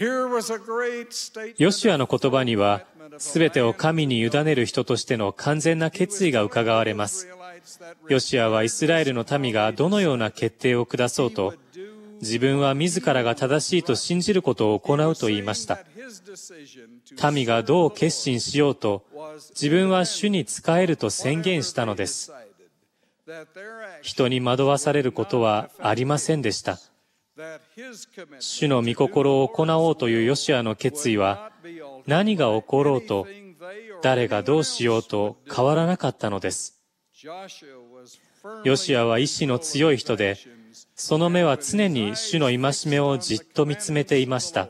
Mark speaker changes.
Speaker 1: ヨシュ
Speaker 2: アの言葉には、すべてを神に委ねる人としての完全な決意が伺われます。ヨシアはイスラエルの民がどのような決定を下そうと、自分は自らが正しいと信じることを行うと言いました。民がどう決心しようと、自分は主に仕えると宣言したのです。人に惑わされることはありませんでした。主の御心を行おうというヨシアの決意は何が起ころうと誰がどうしようと変わらなかったのですヨシアは意志の強い人でその目は常に主の戒めをじっと見つめていました